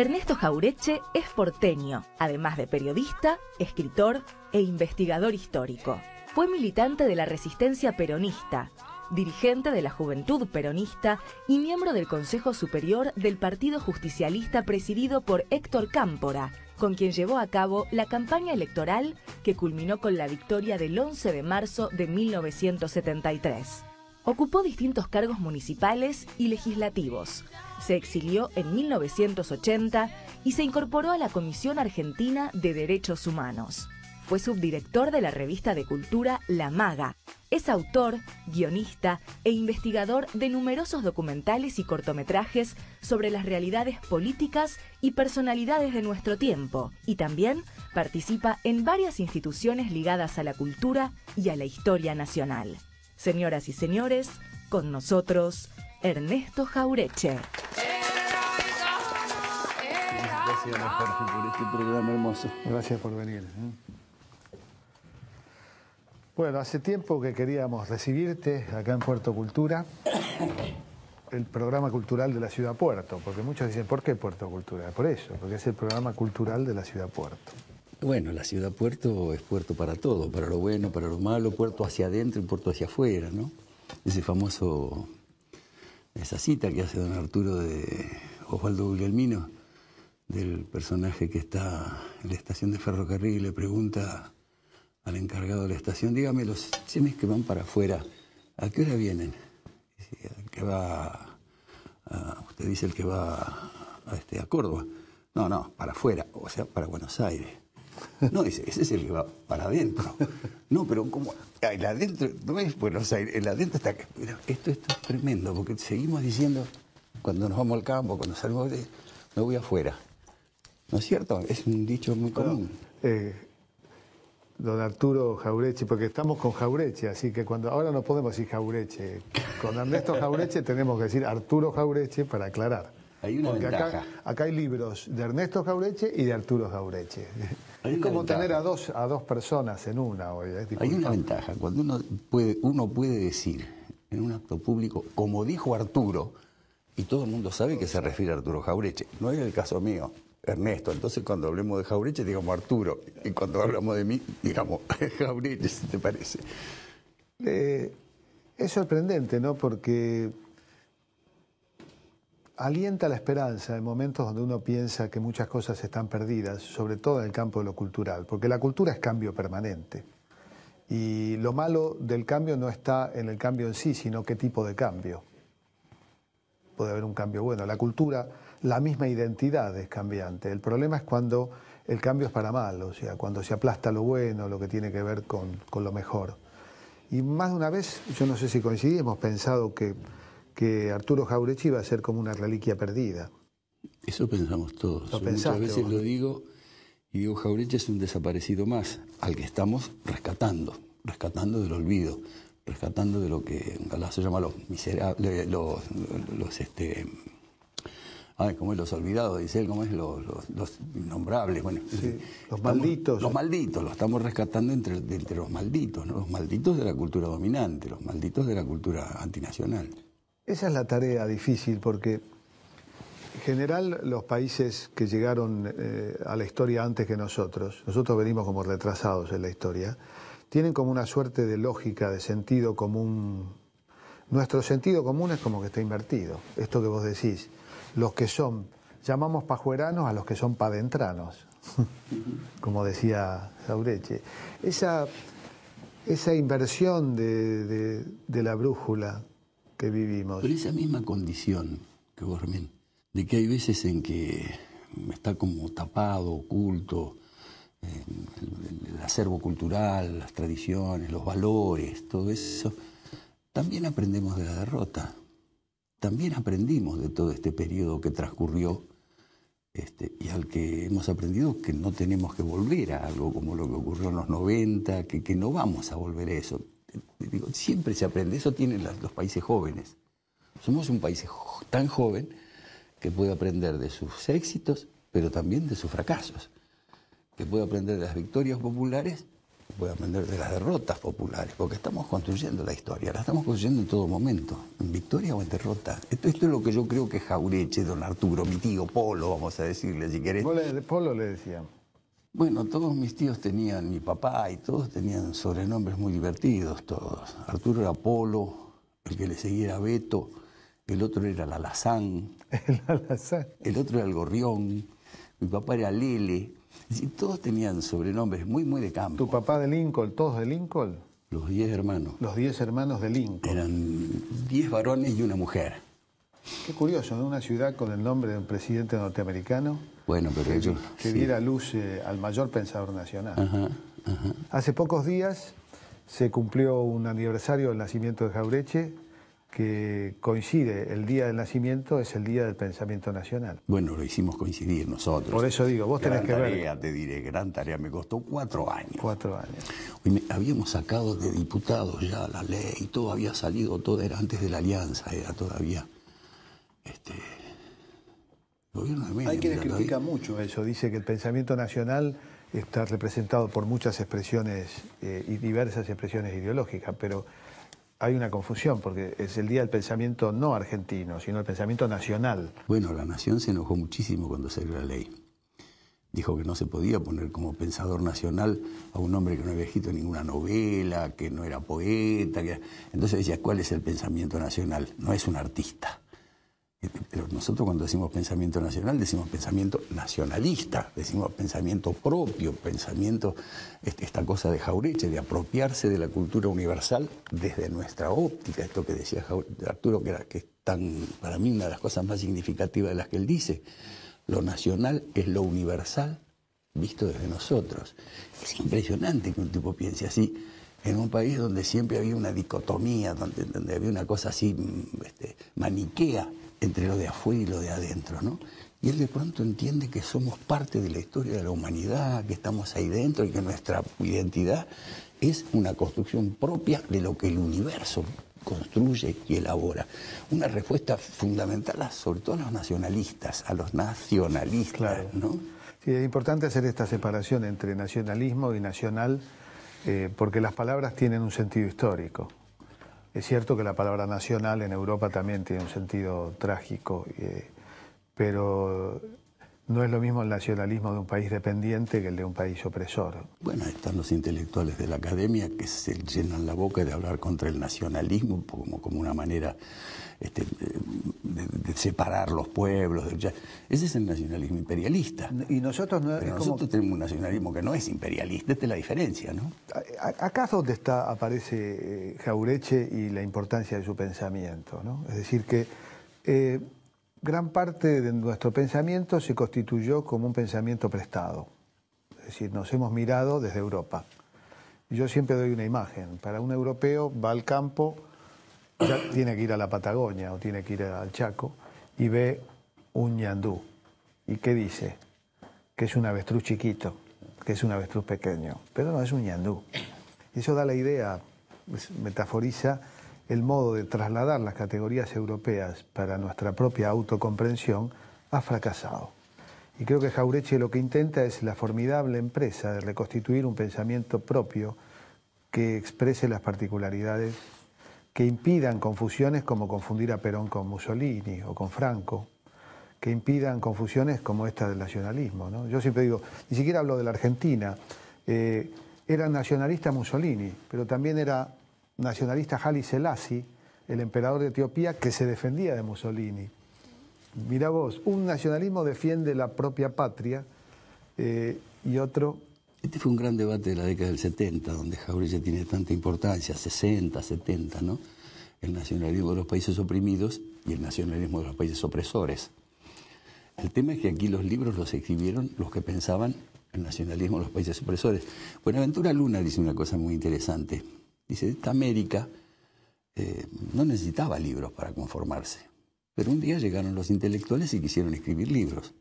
Ernesto Jaureche es porteño, además de periodista, escritor e investigador histórico. Fue militante de la resistencia peronista, dirigente de la Juventud Peronista y miembro del Consejo Superior del Partido Justicialista presidido por Héctor Cámpora, con quien llevó a cabo la campaña electoral que culminó con la victoria del 11 de marzo de 1973. Ocupó distintos cargos municipales y legislativos. Se exilió en 1980 y se incorporó a la Comisión Argentina de Derechos Humanos. Fue subdirector de la revista de cultura La Maga. Es autor, guionista e investigador de numerosos documentales y cortometrajes sobre las realidades políticas y personalidades de nuestro tiempo y también participa en varias instituciones ligadas a la cultura y a la historia nacional. Señoras y señores, con nosotros Ernesto Jaureche. Gracias, por este programa hermoso. Gracias por venir. ¿eh? Bueno, hace tiempo que queríamos recibirte acá en Puerto Cultura, el programa cultural de la ciudad Puerto, porque muchos dicen, ¿por qué Puerto Cultura? Por eso, porque es el programa cultural de la ciudad Puerto. Bueno, la ciudad puerto es puerto para todo, para lo bueno, para lo malo, puerto hacia adentro y puerto hacia afuera, ¿no? Ese famoso, esa cita que hace don Arturo de Osvaldo Guglielmino, del personaje que está en la estación de ferrocarril y le pregunta al encargado de la estación, dígame los trenes que van para afuera, ¿a qué hora vienen? El que va, usted dice el que va a, este, a Córdoba. No, no, para afuera, o sea, para Buenos Aires. No, ese, ese es el que va para adentro. No, pero como el adentro, ¿no ves? Bueno, o sea, el adentro está... Mira, esto, esto es tremendo, porque seguimos diciendo, cuando nos vamos al campo, cuando salimos, de, no voy afuera. ¿No es cierto? Es un dicho muy común. Eh, don Arturo Jaureche, porque estamos con Jaureche, así que cuando ahora no podemos decir Jaureche. Con Ernesto Jaureche tenemos que decir Arturo Jaureche para aclarar. Hay una porque acá, hay libros de Ernesto Jaureche y de Arturo Jaureche es como tener a dos, a dos personas en una hoy. Hay una ventaja. Cuando uno puede, uno puede decir en un acto público, como dijo Arturo, y todo el mundo sabe que se refiere a Arturo Jaureche, no es el caso mío, Ernesto. Entonces, cuando hablemos de Jaureche, digamos Arturo. Y cuando hablamos de mí, digamos Jaureche, si te parece. Eh, es sorprendente, ¿no? Porque alienta la esperanza en momentos donde uno piensa que muchas cosas están perdidas, sobre todo en el campo de lo cultural, porque la cultura es cambio permanente. Y lo malo del cambio no está en el cambio en sí, sino qué tipo de cambio. Puede haber un cambio bueno. La cultura, la misma identidad es cambiante. El problema es cuando el cambio es para mal, o sea, cuando se aplasta lo bueno, lo que tiene que ver con, lo mejor. Y más de una vez, yo no sé si coincidí, hemos pensado que que Arturo Jaurechi iba a ser como una reliquia perdida. Eso pensamos todos. Muchas veces lo digo y digo, es un desaparecido más, al que estamos rescatando, rescatando del olvido, rescatando de lo que en llama los miserables, los, este, ay, Los olvidados, dice él, ¿cómo es? Los, innombrables, bueno. los malditos. Los malditos, los estamos rescatando entre, entre los malditos, ¿no? Los malditos de la cultura dominante, los malditos de la cultura antinacional. Esa es la tarea difícil porque en general los países que llegaron eh, a la historia antes que nosotros, nosotros venimos como retrasados en la historia, tienen como una suerte de lógica, de sentido común. Nuestro sentido común es como que está invertido. Esto que vos decís, los que son, llamamos pajueranos a los que son padentranos, como decía Saureche. Esa, esa inversión de la brújula que Pero esa misma condición que vos, de que hay veces en que está como tapado, oculto, eh, el, acervo cultural, las tradiciones, los valores, todo eso, también aprendemos de la derrota. También aprendimos de todo este periodo que transcurrió este, y al que hemos aprendido que no tenemos que volver a algo como lo que ocurrió en los 90, que, que no vamos a volver a eso, digo, siempre se aprende, eso tienen los países jóvenes. Somos un país tan joven que puede aprender de sus éxitos, pero también de sus fracasos, que puede aprender de las victorias populares, puede aprender de las derrotas populares, porque estamos construyendo la historia, la estamos construyendo en todo momento, en victoria o en derrota. Esto, es lo que yo creo que Jaureche, don Arturo, mi tío Polo, vamos a decirle si querés. Polo le decíamos. Bueno, todos mis tíos tenían, mi papá y todos tenían sobrenombres muy divertidos, todos. Arturo era Polo, el que le seguía era Beto, el otro era Lalazán, Alazán, el, Alazán. el otro era el Gorrión, mi papá era Lele. Y todos tenían sobrenombres muy, muy de campo. ¿Tu papá de Lincoln, todos de Lincoln? Los diez hermanos. Los diez hermanos de Lincoln. Eran diez varones y una mujer. Qué curioso, en una ciudad con el nombre de un presidente norteamericano bueno, pero que, ellos... Que diera luz eh, al mayor pensador nacional. Hace pocos días se cumplió un aniversario del nacimiento de Jaureche que coincide el día del nacimiento es el día del pensamiento nacional. Bueno, lo hicimos coincidir nosotros. Por eso digo, vos tenés que tarea, ver. Te diré, gran tarea, me costó cuatro años. Cuatro años. habíamos sacado de diputados ya la ley, todo había salido, todo era antes de la alianza, era todavía. Este, hay quienes critican mucho eso, dice que el pensamiento nacional está representado por muchas expresiones eh, y diversas expresiones ideológicas, pero hay una confusión porque es el día del pensamiento no argentino, sino el pensamiento nacional. Bueno, la nación se enojó muchísimo cuando salió la ley. Dijo que no se podía poner como pensador nacional a un hombre que no había escrito ninguna novela, que no era poeta. Entonces decía, ¿cuál es el pensamiento nacional? No es un artista. Pero nosotros cuando decimos pensamiento nacional, decimos pensamiento nacionalista, decimos pensamiento propio, pensamiento, este, esta cosa de Jauretche de apropiarse de la cultura universal desde nuestra óptica, esto que decía Arturo, que, es tan, para mí una de las cosas más significativas de las que él dice, lo nacional es lo universal visto desde nosotros. Es impresionante que un tipo piense así en un país donde siempre había una dicotomía, donde, había una cosa así mm, este, maniquea entre lo de afuera y lo de adentro, ¿no? Y él de pronto entiende que somos parte de la historia de la humanidad, que estamos ahí dentro y que nuestra identidad es una construcción propia de lo que el universo construye y elabora. Una respuesta fundamental, a, sobre todo a los nacionalistas, a los nacionalistas, ¿no? Sí, es importante hacer esta separación entre nacionalismo y nacional, eh, porque las palabras tienen un sentido histórico. Es cierto que la palabra nacional en Europa también tiene un sentido trágico, eh, pero no es lo mismo el nacionalismo de un país dependiente que el de un país opresor. Bueno, están los intelectuales de la academia que se llenan la boca de hablar contra el nacionalismo como, como una manera este, de, separar los pueblos. Ese es el nacionalismo imperialista. Y nosotros no, tenemos un nacionalismo que no es imperialista, esta es la diferencia, ¿no? Acá es donde está, aparece eh, Jaureche y la importancia de su pensamiento, Es decir que eh, gran parte de nuestro pensamiento se constituyó como un pensamiento prestado. Es decir, nos hemos mirado desde Europa. Yo siempre doy una imagen. Para un europeo va al campo tiene que ir a la Patagonia o tiene que ir al Chaco y ve un ñandú. ¿Y qué dice? Que es un avestruz chiquito, que es un avestruz pequeño. Pero no, es un ñandú. Eso da la idea, metaforiza el modo de trasladar las categorías europeas para nuestra propia autocomprensión ha fracasado. Y creo que Jaureche lo que intenta es la formidable empresa de reconstituir un pensamiento propio que exprese las particularidades que impidan confusiones como confundir a Perón con Mussolini o con Franco, que impidan confusiones como esta del nacionalismo. Yo siempre digo, ni siquiera hablo de la Argentina, eh, era nacionalista Mussolini, pero también era nacionalista Jali Selassie, el emperador de Etiopía, que se defendía de Mussolini. Mira vos, un nacionalismo defiende la propia patria eh, y otro este fue un gran debate de la década del 70, donde Jauregui tiene tanta importancia, 60, 70, ¿no? El nacionalismo de los países oprimidos y el nacionalismo de los países opresores. El tema es que aquí los libros los escribieron los que pensaban el nacionalismo de los países opresores. Buenaventura Luna dice una cosa muy interesante. Dice, esta América eh, no necesitaba libros para conformarse, pero un día llegaron los intelectuales y quisieron escribir libros.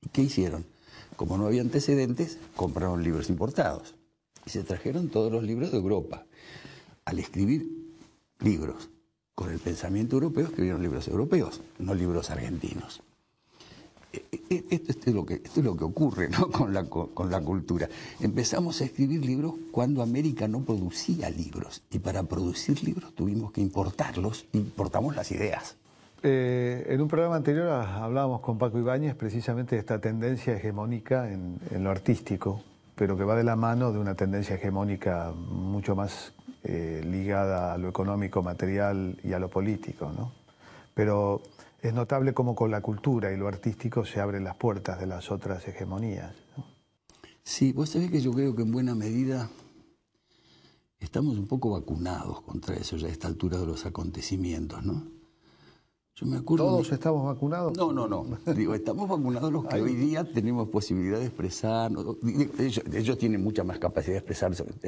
¿Y qué hicieron? Como no había antecedentes, compraron libros importados. Y se trajeron todos los libros de Europa. Al escribir libros con el pensamiento europeo, escribieron libros europeos, no libros argentinos. E, e, e, esto, es, lo que, ocurre con la cultura. Empezamos a escribir libros cuando América no producía libros y para producir libros tuvimos que importarlos, importamos las ideas. Eh, en un programa anterior ah, hablábamos con Paco Ibáñez precisamente de esta tendencia hegemónica en, lo artístico, pero que va de la mano de una tendencia hegemónica mucho más eh, ligada a lo económico, material y a lo político. ¿no? Pero es notable cómo con la cultura y lo artístico se abren las puertas de las otras hegemonías. Sí, vos sabés que yo creo que en buena medida estamos un poco vacunados contra eso ya a esta altura de los acontecimientos, ¿no? ¿Todos estamos vacunados? No, no, no. Digo, estamos vacunados los que hoy día tenemos posibilidad de expresarnos. Ellos, tienen mucha más capacidad de,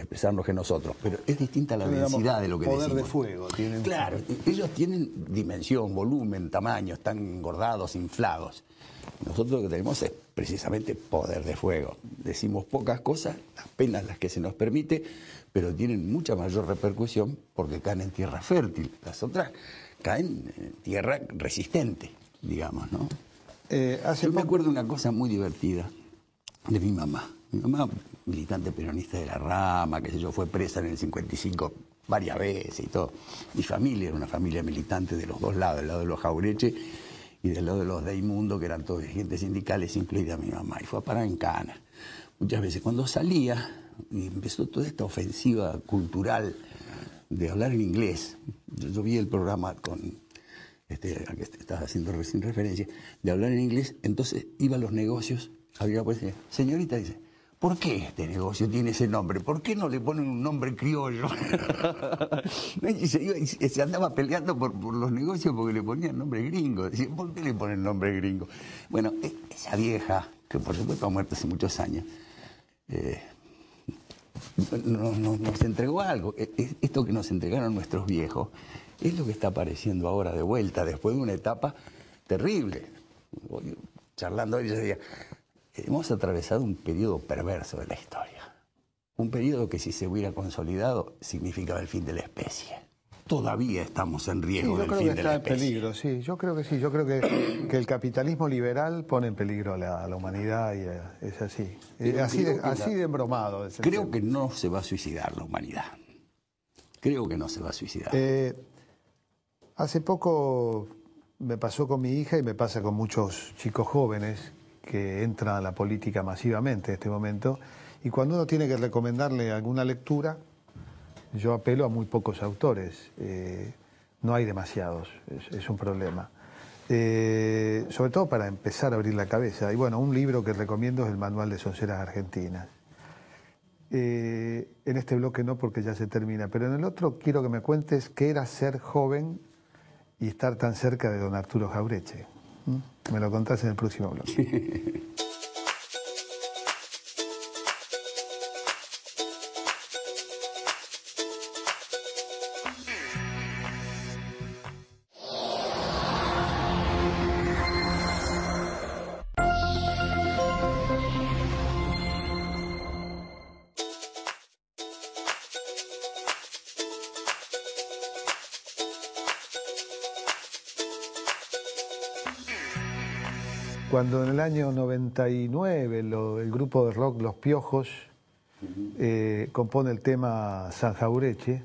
expresarnos, que nosotros, pero es distinta la densidad de lo que poder de fuego. Tienen... Claro, ellos tienen dimensión, volumen, tamaño, están engordados, inflados. Nosotros lo que tenemos es precisamente poder de fuego. Decimos pocas cosas, apenas las que se nos permite, pero tienen mucha mayor repercusión porque caen en tierra fértil. Las otras caen en tierra resistente, digamos, ¿no? Eh, yo me acuerdo una cosa muy divertida de mi mamá. Mi mamá, militante peronista de la rama, que sé yo, fue presa en el 55 varias veces y todo. Mi familia era una familia militante de los dos lados, del lado de los Jaureche y del lado de los de Inmundo, que eran todos dirigentes sindicales, incluida mi mamá. Y fue a parar Muchas veces cuando salía y empezó toda esta ofensiva cultural de hablar en inglés. Yo, vi el programa con este, que estás haciendo recién referencia, de hablar en inglés, entonces iba a los negocios, había pues, eh, señorita dice, ¿por qué este negocio tiene ese nombre? ¿Por qué no le ponen un nombre criollo? y se, andaba peleando por, los negocios porque le ponían nombre gringo. Decía, ¿por qué le ponen nombre gringo? Bueno, e-, esa vieja, que por supuesto ha muerto hace muchos años, eh, nos, entregó algo. E, e, esto que nos entregaron nuestros viejos es lo que está apareciendo ahora de vuelta, después de una etapa terrible. charlando hoy, decía, hemos atravesado un periodo perverso de la historia. Un periodo que si se hubiera consolidado significaba el fin de la especie todavía estamos en riesgo de la Yo creo que está en peligro, sí, yo creo que sí, yo creo que, que el capitalismo liberal pone en peligro a la, humanidad y eh, es así, eh, así, de, así embromado. creo que no se va a suicidar la humanidad, creo que no se va a suicidar. Eh, hace poco me pasó con mi hija y me pasa con muchos chicos jóvenes que entran a la política masivamente en este momento, y cuando uno tiene que recomendarle alguna lectura, yo apelo a muy pocos autores, eh, no hay demasiados, es, un problema. Eh, sobre todo para empezar a abrir la cabeza. Y bueno, un libro que recomiendo es el Manual de Sonceras Argentinas. Eh, en este bloque no porque ya se termina, pero en el otro quiero que me cuentes qué era ser joven y estar tan cerca de don Arturo Jaureche. ¿Mm? Me lo contás en el próximo bloque. Cuando en el año 99 el grupo de rock Los Piojos eh, compone el tema San Jaureche,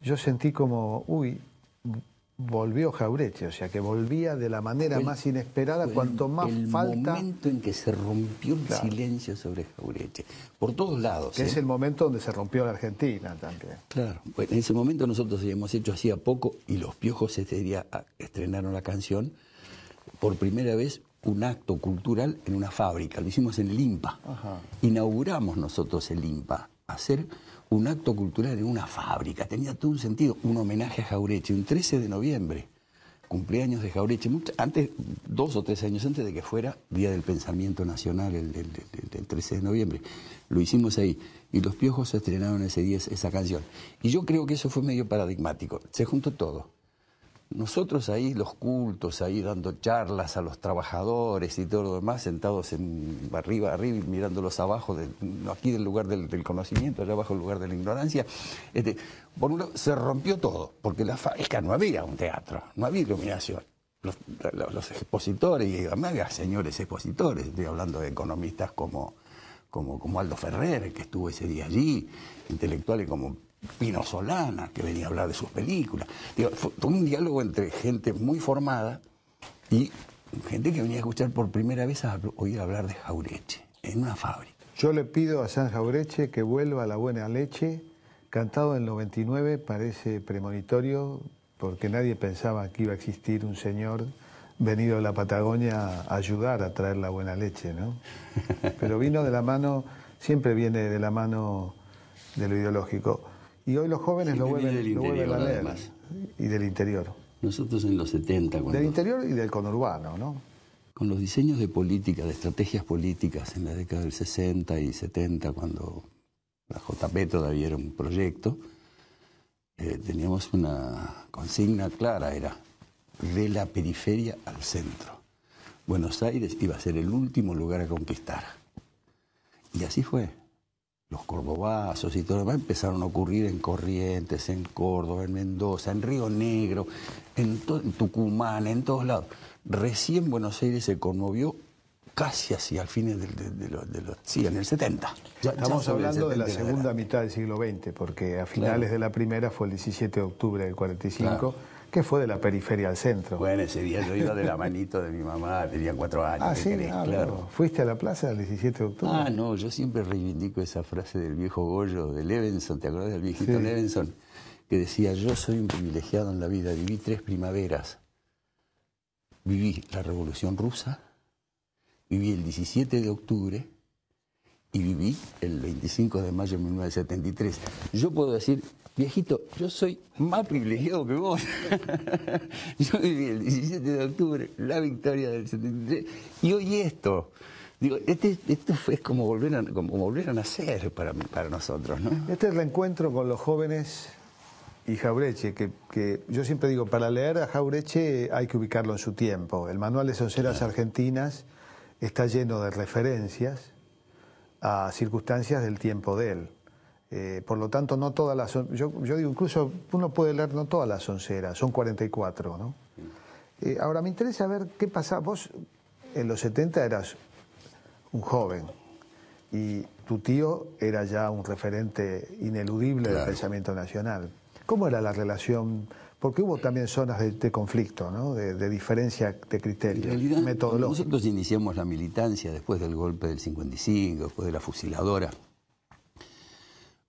yo sentí como, uy, volvió Jaureche, o sea que volvía de la manera más inesperada, cuanto más falta. falta. El momento en que se rompió el silencio sobre Jaureche, por todos lados. es ¿eh? el momento donde se rompió la Argentina también. Claro, bueno, en ese momento nosotros habíamos hecho hacía poco y los piojos este día ah, estrenaron la canción por primera vez un acto cultural en una fábrica, lo hicimos en Limpa Inauguramos nosotros el Limpa hacer un acto cultural en una fábrica, tenía todo un sentido, un homenaje a Jaureche, un 13 de noviembre, cumpleaños de Jaureche, antes, dos o tres años antes de que fuera Día del Pensamiento Nacional, el, 13 de noviembre, lo hicimos ahí, y los piojos estrenaron ese día esa canción. Y yo creo que eso fue medio paradigmático, se juntó todo nosotros ahí, los cultos, ahí dando charlas a los trabajadores y todo lo demás, sentados en, arriba, arriba, mirándolos abajo, de, aquí del lugar del, conocimiento, allá abajo el lugar de la ignorancia. Este, por uno se rompió todo, porque la que no había un teatro, no había iluminación. Los, expositores, y además, señores expositores, estoy hablando de economistas como, como, como Aldo Ferrer, que estuvo ese día allí, intelectuales como Pino Solana, que venía a hablar de sus películas. Digo, un diálogo entre gente muy formada y gente que venía a escuchar por primera vez a oír hablar de Jaureche en una fábrica. Yo le pido a San Jaureche que vuelva a la buena leche, cantado en el 99, parece premonitorio, porque nadie pensaba que iba a existir un señor venido de la Patagonia a ayudar a traer la buena leche, ¿no? Pero vino de la mano, siempre viene de la mano de lo ideológico. Y hoy los jóvenes lo vuelven, lo a leer. Y del interior. Nosotros en los 70. Del interior y del conurbano, ¿no? Con los diseños de política, de estrategias políticas en la década del 60 y 70, cuando la JP todavía era un proyecto, eh, teníamos una consigna clara, era de la periferia al centro. Buenos Aires iba a ser el último lugar a conquistar. Y así fue los cordobazos y todo lo demás empezaron a ocurrir en Corrientes, en Córdoba, en Mendoza, en Río Negro, en, Tucumán, en todos lados. Recién Buenos Aires se conmovió casi así, al fines de, los sí, en el 70. Ya, Estamos hablando de la segunda mitad del siglo XX, porque a finales de la primera fue el 17 de octubre del 45. ¿Qué fue de la periferia al centro. Bueno, ese día yo iba de la manito de mi mamá, tenía cuatro años. Ah, sí, ah, claro. ¿Fuiste a la plaza el 17 de octubre? Ah, no, yo siempre reivindico esa frase del viejo Goyo, de Levenson, ¿te acordás del viejito Levenson? Que decía, yo soy un privilegiado en la vida, viví tres primaveras. Viví la Revolución Rusa, viví el 17 de octubre, y viví el 25 de mayo de 1973. Yo puedo decir, viejito, yo soy más privilegiado que vos. yo viví el 17 de octubre, la victoria del 73, y hoy esto. Digo, este, esto fue como volvieron, a, como a nacer para, nosotros, ¿no? Este reencuentro con los jóvenes y Jaureche, que, yo siempre digo, para leer a Jaureche hay que ubicarlo en su tiempo. El manual de Sonceras Argentinas está lleno de referencias a circunstancias del tiempo de él. Eh, por lo tanto, no todas las... Yo, yo, digo, incluso uno puede leer no todas las onceras, son 44, ¿no? Eh, ahora, me interesa ver qué pasa. Vos en los 70 eras un joven y tu tío era ya un referente ineludible del pensamiento nacional. ¿Cómo era la relación? Porque hubo también zonas de, conflicto, ¿no? de, de, diferencia de criterio, Nosotros iniciamos la militancia después del golpe del 55, después de la fusiladora.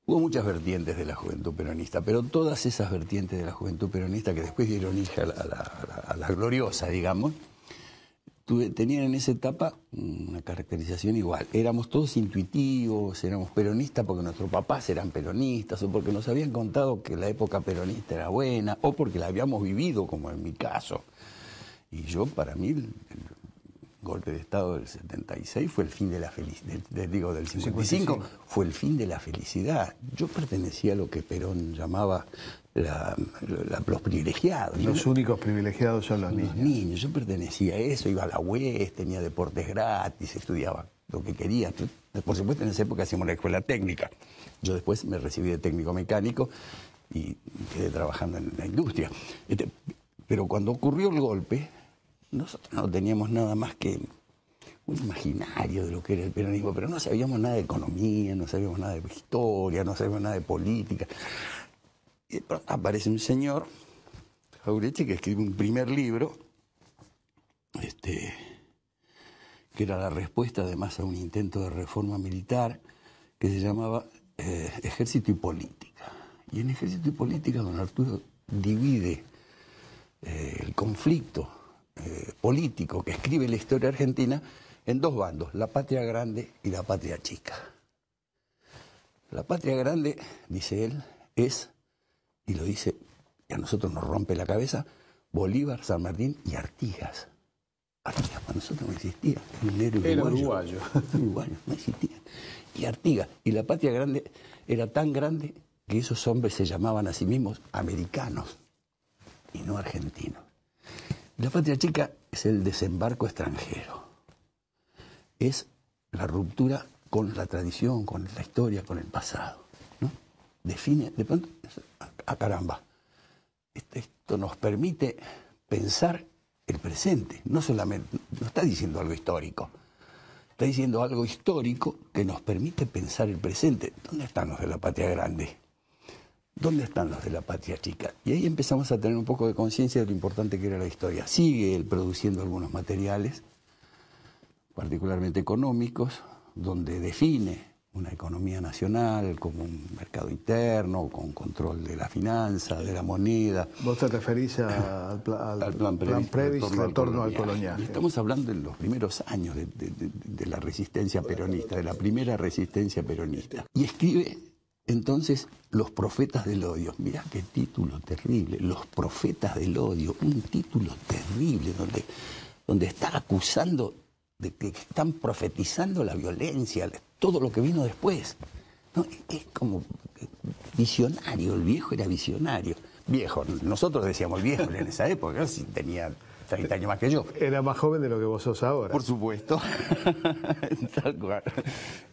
Hubo muchas vertientes de la juventud peronista, pero todas esas vertientes de la juventud peronista que después dieron hija a la, gloriosa, digamos, tenían en esa etapa una caracterización igual. Éramos todos intuitivos, éramos peronistas porque nuestros papás eran peronistas, o porque nos habían contado que la época peronista era buena, o porque la habíamos vivido, como en mi caso. Y yo, para mí, golpe de Estado del 76 fue el fin de la felicidad, digo, del 55, fue el fin de la felicidad. Yo pertenecía a lo que Perón llamaba los privilegiados. Los únicos privilegiados son los, los niños. Yo pertenecía a eso, iba a la UES, tenía deportes gratis, estudiaba lo que quería. Por supuesto, en esa época hacíamos la escuela técnica. Yo después me recibí de técnico mecánico y quedé trabajando en la industria. Este, pero cuando ocurrió el golpe, nosotros no teníamos nada más que un imaginario de lo que era el peronismo, pero no sabíamos nada de economía, no sabíamos nada de historia, no sabíamos nada de política. Y aparece un señor, Jauretti, que escribe un primer libro, este, que era la respuesta además a un intento de reforma militar que se llamaba eh, Ejército y Política. Y en Ejército y Política don Arturo divide eh, el conflicto eh, político que escribe la historia argentina en dos bandos, la patria grande y la patria chica. La patria grande, dice él, es, y lo dice, y a nosotros nos rompe la cabeza, Bolívar, San Martín y Artigas. Artigas para nosotros no existía, era uruguayo. uruguayo. no existía. Y Artigas, y la patria grande era tan grande que esos hombres se llamaban a sí mismos americanos y no argentinos. La patria chica es el desembarco extranjero, es la ruptura con la tradición, con la historia, con el pasado. ¿no? Define, de pronto, a ah, caramba, esto nos permite pensar el presente, no solamente, no está diciendo algo histórico, está diciendo algo histórico que nos permite pensar el presente. ¿Dónde están los de la patria grande? ¿Dónde están los de la patria chica? Y ahí empezamos a tener un poco de conciencia de lo importante que era la historia. Sigue él produciendo algunos materiales, particularmente económicos, donde define una economía nacional como un mercado interno, con control de la finanza, de la moneda. Vos te referís al, al, plan Previs, torno al colonial. Estamos hablando de los primeros años de la resistencia peronista, de la primera resistencia peronista. Y escribe entonces, los profetas del odio, mirá qué título terrible, los profetas del odio, un título terrible donde, donde están acusando de que están profetizando la violencia, todo lo que vino después. es como eh, visionario, el viejo era visionario. Viejo, nosotros decíamos viejo en esa época, si tenía 30 años más que yo. Era más joven de lo que vos sos ahora. Por supuesto. Tal cual.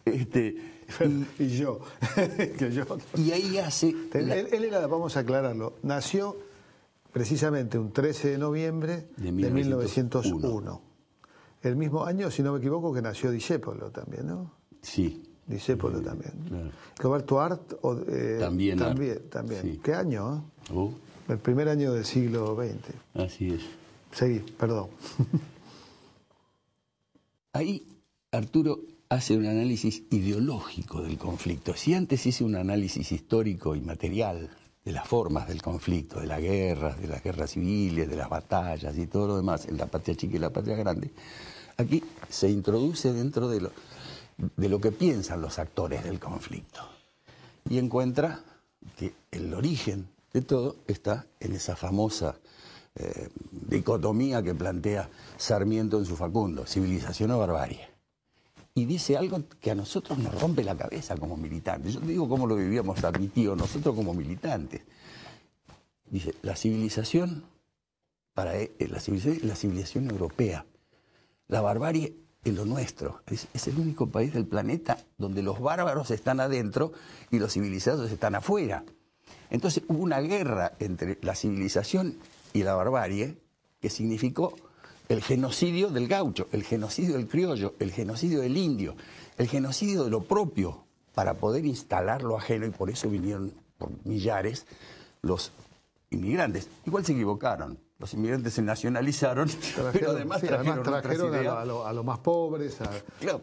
Este, y, yo. Y ahí hace... Él, era, vamos a aclararlo, nació precisamente un 13 de noviembre de, 1901. El mismo año, si no me equivoco, que nació disépolo también, ¿no? Sí. Dicepolo también. Roberto Art o, eh, también. También, también. ¿Qué año? Eh? Oh. El primer año del siglo XX. Así es. Seguí, perdón. Ahí, Arturo, hace un análisis ideológico del conflicto. Si antes hice un análisis histórico y material de las formas del conflicto, de las guerras, de las guerras civiles, de las batallas y todo lo demás, en la patria chica y la patria grande, aquí se introduce dentro de lo, que piensan los actores del conflicto. Y encuentra que el origen de todo está en esa famosa eh, dicotomía que plantea Sarmiento en su Facundo, civilización o barbarie y dice algo que a nosotros nos rompe la cabeza como militantes. Yo te digo cómo lo vivíamos a mi tío, nosotros como militantes. Dice, la civilización, para e, eh, la civilización, la civilización europea, la barbarie es lo nuestro. Es, es, el único país del planeta donde los bárbaros están adentro y los civilizados están afuera. Entonces hubo una guerra entre la civilización y la barbarie que significó el genocidio del gaucho, el genocidio del criollo, el genocidio del indio, el genocidio de lo propio, para poder instalar lo ajeno, y por eso vinieron por millares los inmigrantes. Igual se equivocaron. Los inmigrantes se nacionalizaron, pero además trajeron, a, los más pobres.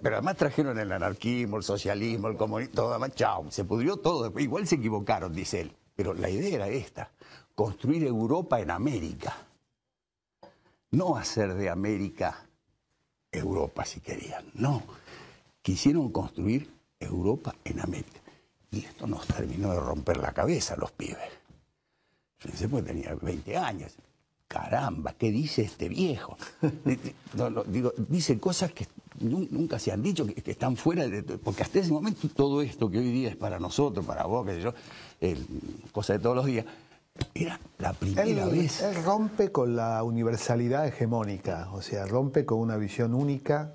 pero además trajeron el anarquismo, el socialismo, el comunismo, todo además, Chao, se pudrió todo. Igual se equivocaron, dice él. Pero la idea era esta, construir Europa en América no hacer de América Europa si querían, no. Quisieron construir Europa en América. Y esto nos terminó de romper la cabeza a los pibes. Fíjense, pues tenía 20 años. Caramba, ¿qué dice este viejo? Este, dice cosas que nunca se han dicho, que, están fuera de... Porque hasta ese momento todo esto que hoy día es para nosotros, para vos, que yo, cosa de todos los días, era la primera vez. rompe con la universalidad hegemónica, o sea, rompe con una visión única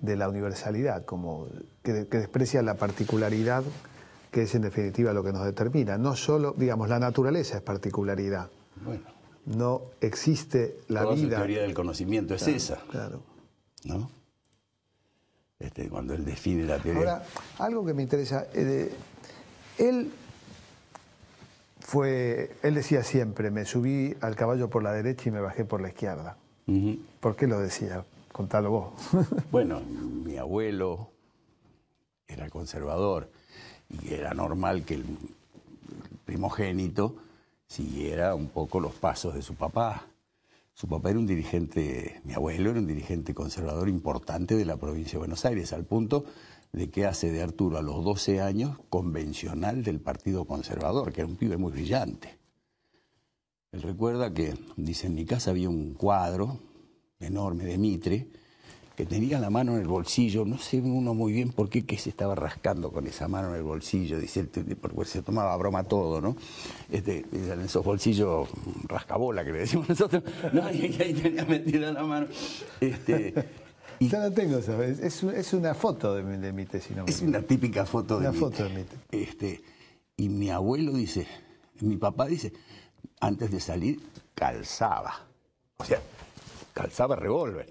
de la universalidad, como que, desprecia la particularidad que es en definitiva lo que nos determina. No solo, digamos, la naturaleza es particularidad. Bueno. No existe la vida. La teoría del conocimiento es esa. Claro. ¿No? Este, cuando él define la teoría. Ahora, algo que me interesa. Eh, él fue, él decía siempre, me subí al caballo por la derecha y me bajé por la izquierda. ¿Por qué lo decía? Contalo vos. bueno, mi abuelo era conservador y era normal que el primogénito siguiera un poco los pasos de su papá. Su papá era un dirigente, mi abuelo era un dirigente conservador importante de la provincia de Buenos Aires, al punto de qué hace de Arturo a los 12 años convencional del Partido Conservador, que era un pibe muy brillante. Él recuerda que, dice, en mi casa había un cuadro enorme de Mitre, que tenía la mano en el bolsillo, no sé uno muy bien por qué que se estaba rascando con esa mano en el bolsillo, dice, porque se tomaba broma todo, ¿no? Este, en esos bolsillos rascabola que le decimos nosotros, no, y ahí tenía metida la mano. Este, yo la tengo, ¿sabes? Es, es una foto de mi, de mi tesino. Es una típica foto de una foto de mi este, Y mi abuelo dice, mi papá dice, antes de salir calzaba. O sea, calzaba revólver.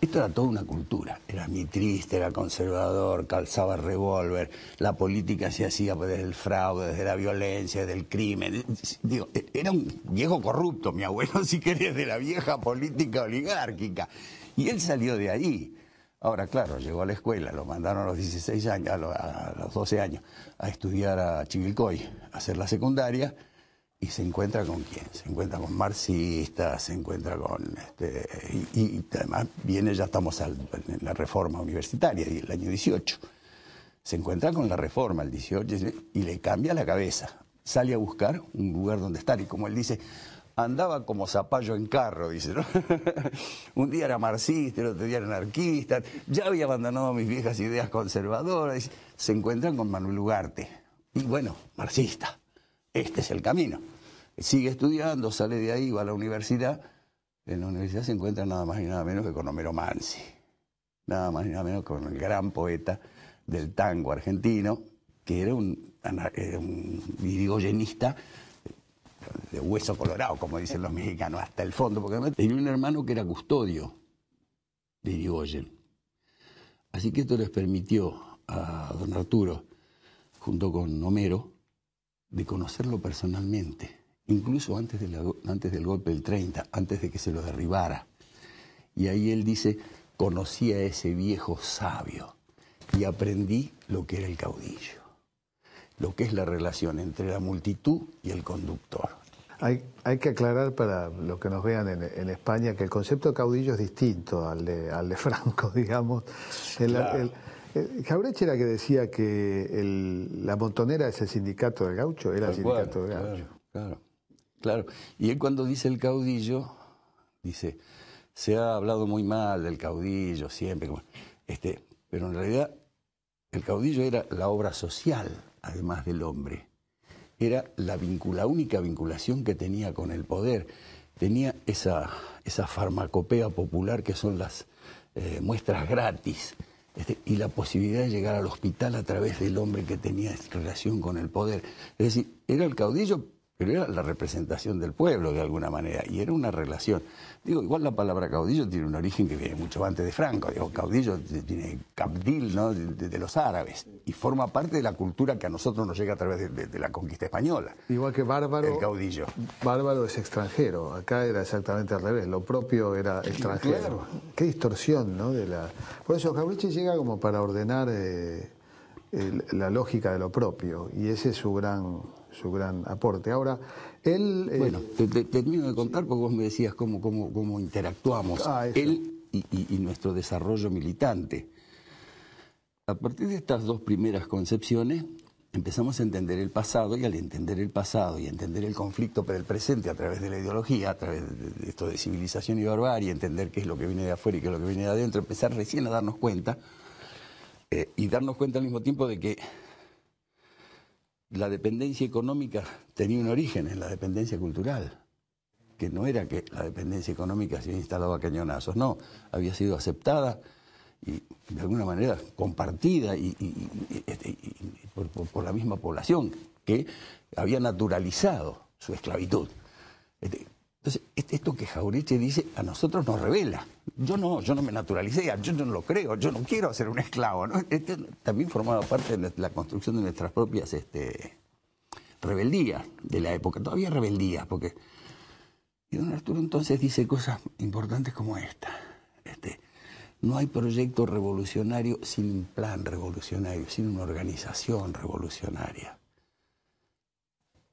Esto era toda una cultura. Era mi triste, era conservador, calzaba revólver. La política se hacía pues, desde el fraude, desde la violencia, desde el crimen. Digo, e-, era un viejo corrupto, mi abuelo, si querés, de la vieja política oligárquica. Y él salió de ahí. Ahora, claro, llegó a la escuela, lo mandaron a los 16 años, a los, 12 años, a estudiar a Chivilcoy, a hacer la secundaria, y se encuentra con quién? Se encuentra con marxistas, se encuentra con... Este, y, además viene, ya estamos en la reforma universitaria, el año 18. Se encuentra con la reforma, el 18, y le cambia la cabeza. Sale a buscar un lugar donde estar, y como él dice, andaba como zapallo en carro, dice, un día era marxista, el otro día era anarquista, ya había abandonado mis viejas ideas conservadoras, se encuentran con Manuel Ugarte, y bueno, marxista, este es el camino. Sigue estudiando, sale de ahí, va a la universidad, en la universidad se encuentra nada más y nada menos que con Homero Mansi, nada más y nada menos que con el gran poeta del tango argentino, que era un, un de hueso colorado, como dicen los mexicanos, hasta el fondo, porque tenía un hermano que era custodio de Irigoyen. Así que esto les permitió a don Arturo, junto con Homero, de conocerlo personalmente, incluso antes, antes del golpe del 30, antes de que se lo derribara. Y ahí él dice, conocí a ese viejo sabio y aprendí lo que era el caudillo lo que es la relación entre la multitud y el conductor. Hay, que aclarar para los que nos vean en, España que el concepto de caudillo es distinto al de, Franco, digamos. El, eh, que decía que la montonera es el sindicato del gaucho, era el sindicato del gaucho. Claro, claro, Y él cuando dice el caudillo, dice, se ha hablado muy mal del caudillo siempre, este, pero en realidad el caudillo era la obra social además del hombre. Era la, única vinculación que tenía con el poder. Tenía esa, esa farmacopea popular que son las eh, muestras gratis este, y la posibilidad de llegar al hospital a través del hombre que tenía relación con el poder. Es decir, era el caudillo, pero era la representación del pueblo de alguna manera y era una relación. Digo, igual la palabra caudillo tiene un origen que viene mucho antes de Franco. Digo, caudillo tiene cabdil, ¿no? De, los árabes. Y forma parte de la cultura que a nosotros nos llega a través de, la conquista española. Igual que bárbaro. El caudillo. Bárbaro es extranjero. Acá era exactamente al revés. Lo propio era extranjero. Qué distorsión, ¿no? De la... Por eso, Cabriche llega como para ordenar eh, la lógica de lo propio. Y ese es su gran su gran aporte. Ahora, él... Eh, bueno, te, termino de contar porque vos me decías cómo, cómo, cómo interactuamos. Ah, él y, nuestro desarrollo militante. A partir de estas dos primeras concepciones, empezamos a entender el pasado y al entender el pasado y entender el conflicto para el presente a través de la ideología, a través de esto de civilización y barbarie, entender qué es lo que viene de afuera y qué es lo que viene de adentro, empezar recién a darnos cuenta eh, y darnos cuenta al mismo tiempo de que la dependencia económica tenía un origen en la dependencia cultural, que no era que la dependencia económica se había instalado a cañonazos, no, había sido aceptada y de alguna manera compartida y, este, por, la misma población que había naturalizado su esclavitud. Este, entonces, esto que Jauriche dice a nosotros nos revela. Yo no, yo no me naturalicé, yo no lo creo, yo no quiero ser un esclavo. Este también formaba parte de la construcción de nuestras propias este, rebeldías de la época. Todavía rebeldías, porque... Y don Arturo entonces dice cosas importantes como esta. Este, no hay proyecto revolucionario sin un plan revolucionario, sin una organización revolucionaria.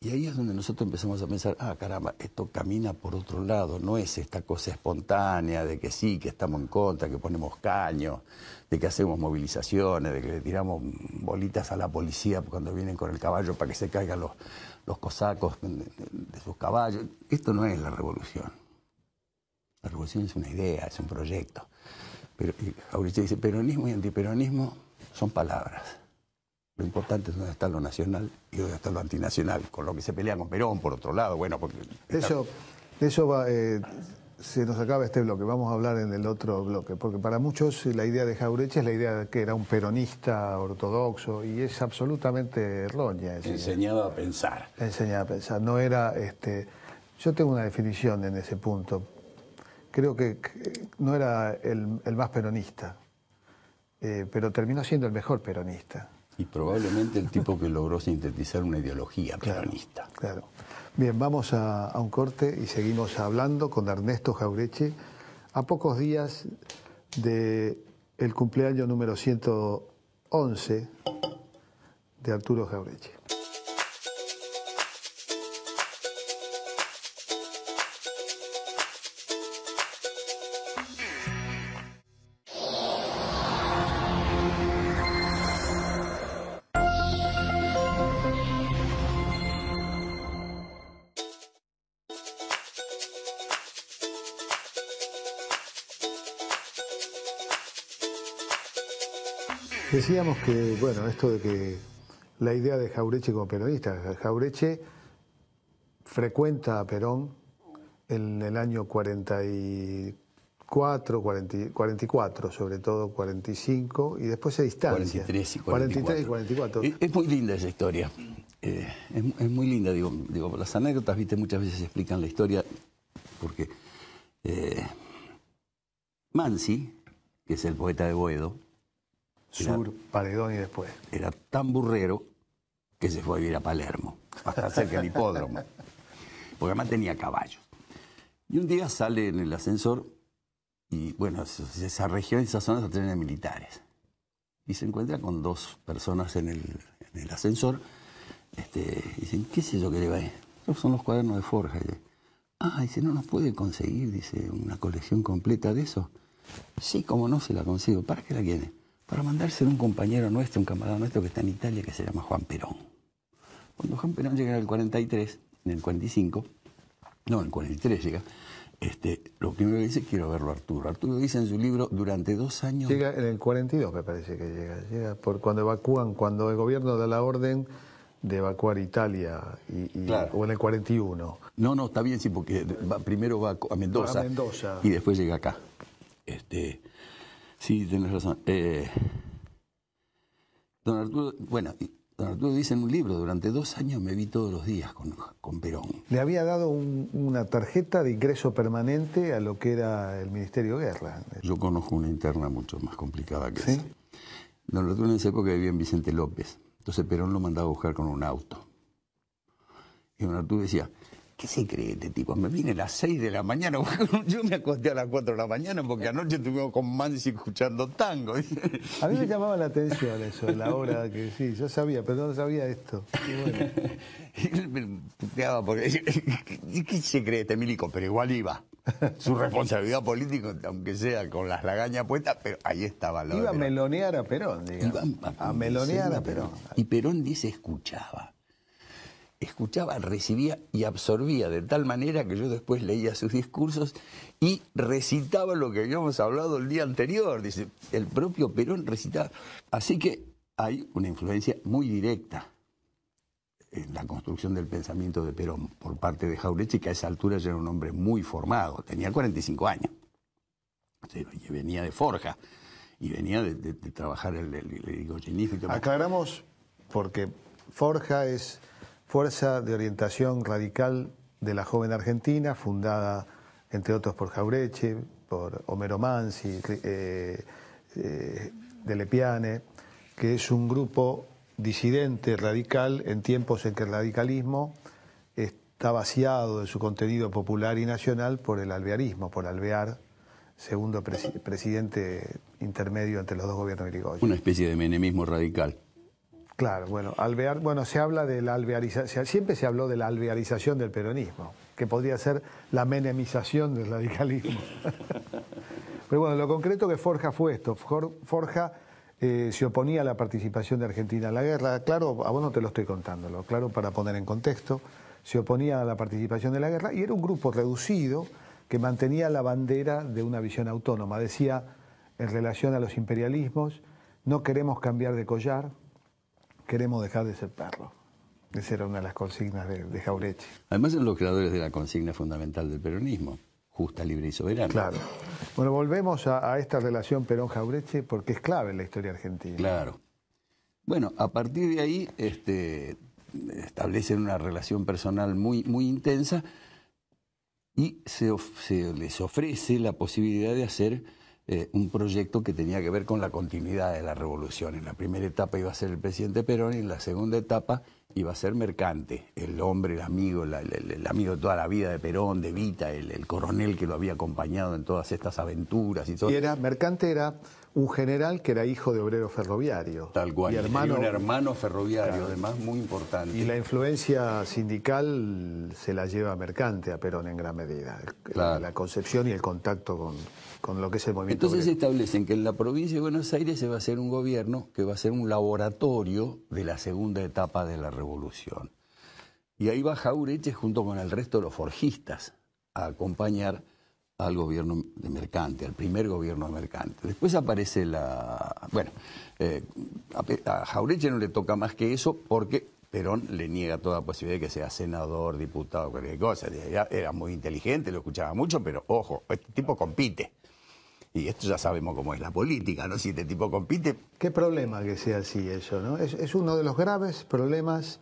Y ahí es donde nosotros empezamos a pensar, ah, caramba, esto camina por otro lado, no es esta cosa espontánea de que sí, que estamos en contra, que ponemos caño, de que hacemos movilizaciones, de que le tiramos bolitas a la policía cuando vienen con el caballo para que se caigan los, cosacos de, sus caballos. Esto no es la revolución. La revolución es una idea, es un proyecto. Pero, Aurelio dice, peronismo y antiperonismo son palabras. Lo importante es dónde está lo nacional y dónde está lo antinacional, con lo que se pelea con Perón, por otro lado. Bueno, porque Eso, eh, se nos acaba este bloque, vamos a hablar en el otro bloque, porque para muchos la idea de Jaureche es la idea de que era un peronista ortodoxo y es absolutamente errónea. Enseñado a pensar. Enseñado a pensar, no era... Este, yo tengo una definición en ese punto. Creo que no era el, más peronista, eh, pero terminó siendo el mejor peronista y probablemente el tipo que logró sintetizar una ideología peronista. Claro, Bien, vamos a, un corte y seguimos hablando con Ernesto Jaureche a pocos días de el cumpleaños número 111 de Arturo Jaureche. decíamos que, bueno, esto de que la idea de Jaureche como peronista, Jaureche frecuenta a Perón en el año 44, 44 sobre todo 45, y después se distancia. 43 y 44. Es, muy linda esa historia. Eh, es, muy linda, digo, digo, las anécdotas, viste, muchas veces explican la historia, porque eh, Mansi, que es el poeta de Boedo, Sur, Paredón y después. Era tan burrero que se fue a vivir a Palermo, hasta cerca del hipódromo. Porque además tenía caballos. Y un día sale en el ascensor y, bueno, esa región, esa zona se tienen militares. Y se encuentra con dos personas en el, ascensor. Este, dicen, ¿qué es eso que lleva ahí? Son los cuadernos de forja. Ah, dice, no nos puede conseguir, dice, una colección completa de eso. Sí, como no se la consigo. ¿Para qué la quiere? para mandárselo a un compañero nuestro, un camarada nuestro que está en Italia, que se llama Juan Perón. Cuando Juan Perón llega en el 43, en el 45, no, en el 43 llega, este, lo primero que dice, es quiero verlo a Arturo. Arturo dice en su libro, durante dos años... Llega en el 42, me parece que llega. Llega por cuando evacúan, cuando el gobierno da la orden de evacuar Italia, claro. o en el 41. No, no, está bien, sí, porque primero va a Mendoza, a Mendoza, y después llega acá. Este, Sí, tienes razón. Eh, don Arturo, bueno, don Arturo dice en un libro, durante dos años me vi todos los días con, Perón. Le había dado una tarjeta de ingreso permanente a lo que era el Ministerio de Guerra. Yo conozco una interna mucho más complicada que ¿Sí? esa. Don Arturo en esa época vivía en Vicente López. Entonces Perón lo mandaba a buscar con un auto. Y don Arturo decía, ¿Qué se cree este tipo? Me vine a las 6 de la mañana. Yo me acosté a las 4 de la mañana porque anoche estuvimos con Mansi escuchando tango. A mí me llamaba la atención eso, la hora que sí, yo sabía, pero no sabía esto. Y bueno. me puteaba porque. ¿Qué se cree este milico? Pero igual iba. Su responsabilidad política, aunque sea con las lagañas puestas, pero ahí estaba la Iba a melonear a Perón, digamos. Iba a, a melonear a Perón. Y Perón dice escuchaba escuchaba, recibía y absorbía de tal manera que yo después leía sus discursos y recitaba lo que habíamos hablado el día anterior. Dice, el propio Perón recitaba. Así que hay una influencia muy directa en la construcción del pensamiento de Perón por parte de Jauretche, que a esa altura ya era un hombre muy formado, tenía 45 años, y venía de Forja, y venía de, trabajar el, el, Aclaramos, porque Forja es Fuerza de Orientación Radical de la Joven Argentina, fundada entre otros por Jaureche, por Homero Mansi, de eh, eh Delepiane, que es un grupo disidente radical en tiempos en que el radicalismo está vaciado de su contenido popular y nacional por el alvearismo, por alvear, segundo presidente intermedio entre los dos gobiernos militares. Una especie de menemismo radical. Claro, bueno, bueno, se habla de la alvearización, siempre se habló de la alvearización del peronismo, que podría ser la menemización del radicalismo. Pero bueno, lo concreto que Forja fue esto, Forja eh, se oponía a la participación de Argentina en la guerra, claro, a vos no te lo estoy contándolo, claro, para poner en contexto, se oponía a la participación de la guerra y era un grupo reducido que mantenía la bandera de una visión autónoma, decía en relación a los imperialismos, no queremos cambiar de collar, queremos dejar de ser perro, Esa era una de las consignas de, Jauretche. Además son los creadores de la consigna fundamental del peronismo, justa, libre y soberana. Claro. Bueno, volvemos a, esta relación perón jauretche porque es clave en la historia argentina. Claro. Bueno, a partir de ahí este, establecen una relación personal muy, muy intensa y se les ofrece la posibilidad de hacer eh, un proyecto que tenía que ver con la continuidad de la revolución. En la primera etapa iba a ser el presidente Perón y en la segunda etapa iba a ser Mercante, el hombre, el amigo, el, amigo de toda la vida de Perón, de Vita, el, coronel que lo había acompañado en todas estas aventuras y todo. Y era, Mercante era un general que era hijo de obrero ferroviario. Tal cual, y, un hermano ferroviario, además muy importante. Y la influencia sindical se la lleva Mercante a Perón en gran medida, la concepción y el contacto con, lo que Entonces establecen que en la provincia de Buenos Aires se va a hacer un gobierno que va a ser un laboratorio de la segunda etapa de la revolución. Y ahí va Jaureche junto con el resto de los forjistas a acompañar al gobierno de Mercante, al primer gobierno de Mercante. Después aparece la... Bueno, eh, a Jauretche no le toca más que eso porque Perón le niega toda posibilidad de que sea senador, diputado, cualquier cosa. Era, muy inteligente, lo escuchaba mucho, pero ojo, este tipo compite. Y esto ya sabemos cómo es la política, ¿no? Si este tipo compite. Qué problema que sea así eso, ¿no? Es, uno de los graves problemas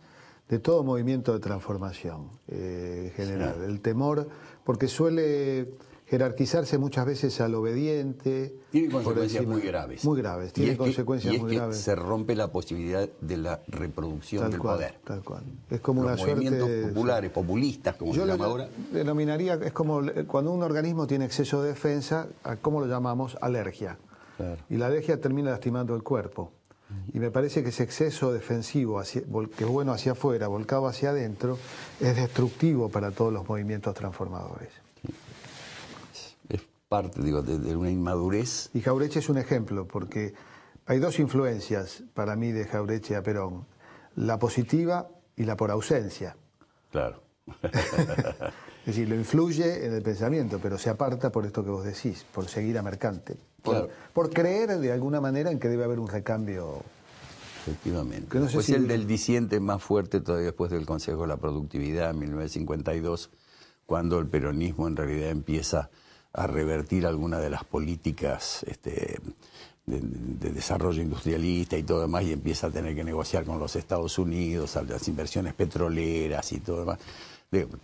de todo movimiento de transformación eh, general. El temor, porque suele jerarquizarse muchas veces al obediente. Tiene consecuencias muy graves. Muy graves, tiene consecuencias Se rompe la posibilidad de la reproducción del poder. Es como Los una movimientos populares, populistas, como se llama ahora. Denominaría, es como eh, cuando un organismo tiene exceso de defensa, ¿cómo lo llamamos? Alergia. Y la alergia termina lastimando el cuerpo. Mm. Y me parece que ese exceso defensivo, que es bueno hacia afuera, volcado hacia adentro, es destructivo para todos los movimientos transformadores parte digo, de, una inmadurez. Y Jaureche es un ejemplo, porque hay dos influencias para mí de Jaureche a Perón, la positiva y la por ausencia. Claro. es decir, lo influye en el pensamiento, pero se aparta por esto que vos decís, por seguir a mercante, por, claro. por creer de alguna manera en que debe haber un recambio. Efectivamente. pues el del disiente más fuerte todavía después del Consejo de la Productividad en 1952, cuando el peronismo en realidad empieza a revertir alguna de las políticas este, de, desarrollo industrialista y todo demás, y empieza a tener que negociar con los Estados Unidos, las inversiones petroleras y todo demás.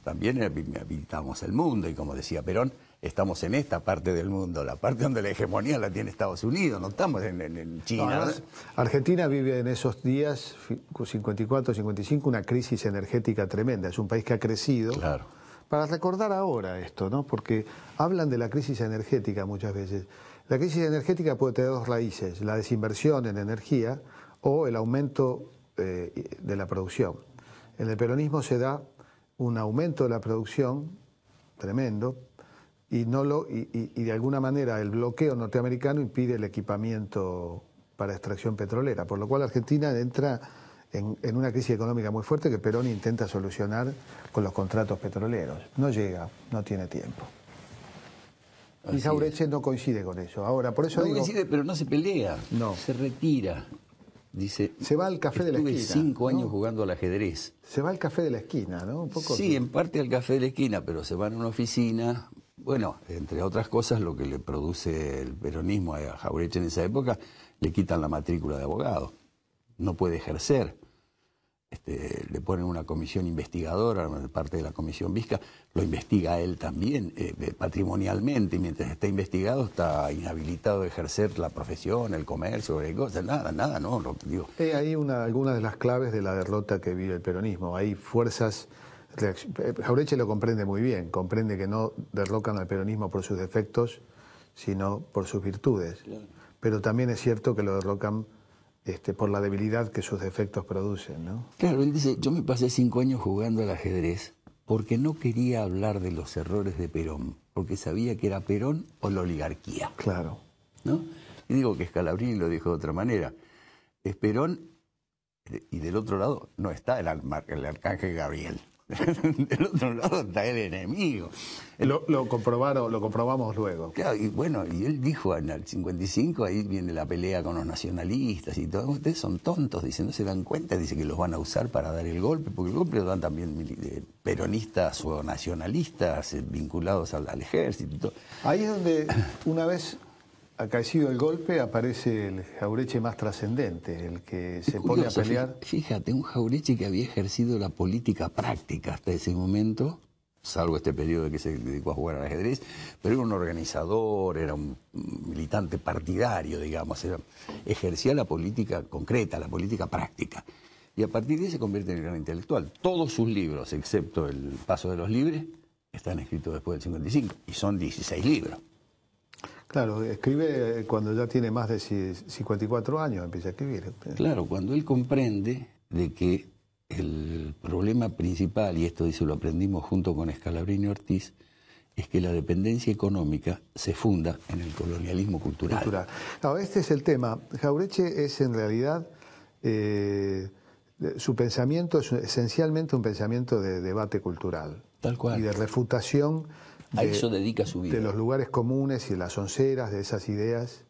También habitamos el mundo, y como decía Perón, estamos en esta parte del mundo, la parte donde la hegemonía la tiene Estados Unidos, no estamos en, China. Argentina vive en esos días, 54, 55, una crisis energética tremenda. Es un país que ha crecido. Claro para recordar ahora esto, ¿no? porque hablan de la crisis energética muchas veces. La crisis energética puede tener dos raíces, la desinversión en energía o el aumento eh, de la producción. En el peronismo se da un aumento de la producción tremendo y, no lo, y de alguna manera el bloqueo norteamericano impide el equipamiento para extracción petrolera, por lo cual Argentina entra en, una crisis económica muy fuerte que Perón intenta solucionar con los contratos petroleros. No llega, no tiene tiempo. y Jauretche no coincide con eso. Ahora, por eso no coincide, pero no se pelea. No. Se retira. Dice, se va al café de la esquina. cinco años jugando al ajedrez. Se va al café de la esquina, ¿no? Un poco sí, en parte al café de la esquina, pero se va a una oficina. Bueno, entre otras cosas, lo que le produce el peronismo a Jaureche en esa época, le quitan la matrícula de abogado. No puede ejercer. Este, le ponen una comisión investigadora parte de la comisión Vizca, lo investiga él también eh, patrimonialmente, y mientras está investigado está inhabilitado de ejercer la profesión, el comercio, nada, nada, no, lo eh, hay una, algunas de las claves de la derrota que vive el peronismo, hay fuerzas... Eh, Jauretche lo comprende muy bien, comprende que no derrocan al peronismo por sus defectos, sino por sus virtudes. Pero también es cierto que lo derrocan este, por la debilidad que sus defectos producen, ¿no? Claro, él dice, yo me pasé cinco años jugando al ajedrez porque no quería hablar de los errores de Perón, porque sabía que era Perón o la oligarquía. Claro. ¿No? Y digo que Scalabrini lo dijo de otra manera. Es Perón eh, y del otro lado no está el, el arcángel Gabriel. Del otro lado está el enemigo. Lo, comprobaron, lo comprobamos luego. Claro, y bueno, y él dijo en el 55, ahí viene la pelea con los nacionalistas y todos Ustedes son tontos, dicen, no se dan cuenta, dice que los van a usar para dar el golpe, porque el golpe lo dan también eh, peronistas o nacionalistas eh, vinculados al ejército. Ahí es donde una vez acaecido el golpe aparece el jaureche más trascendente, el que se pone a pelear. Fíjate, un jaureche que había ejercido la política práctica hasta ese momento, salvo este periodo que se dedicó a jugar al ajedrez, pero era un organizador, era un militante partidario, digamos, ejercía la política concreta, la política práctica. Y a partir de ahí se convierte en el gran intelectual. Todos sus libros, excepto El Paso de los Libres, están escritos después del 55, y son 16 libros. Claro, escribe cuando ya tiene más de 54 años, empieza a escribir. Claro, cuando él comprende de que el problema principal, y esto dice lo aprendimos junto con Escalabrini Ortiz, es que la dependencia económica se funda en el colonialismo cultural. cultural. este es el tema. Jaureche es en realidad, eh, su pensamiento es esencialmente un pensamiento de debate cultural. Tal cual. Y de refutación a eso dedica su vida. De los lugares comunes y las onceras, de esas ideas.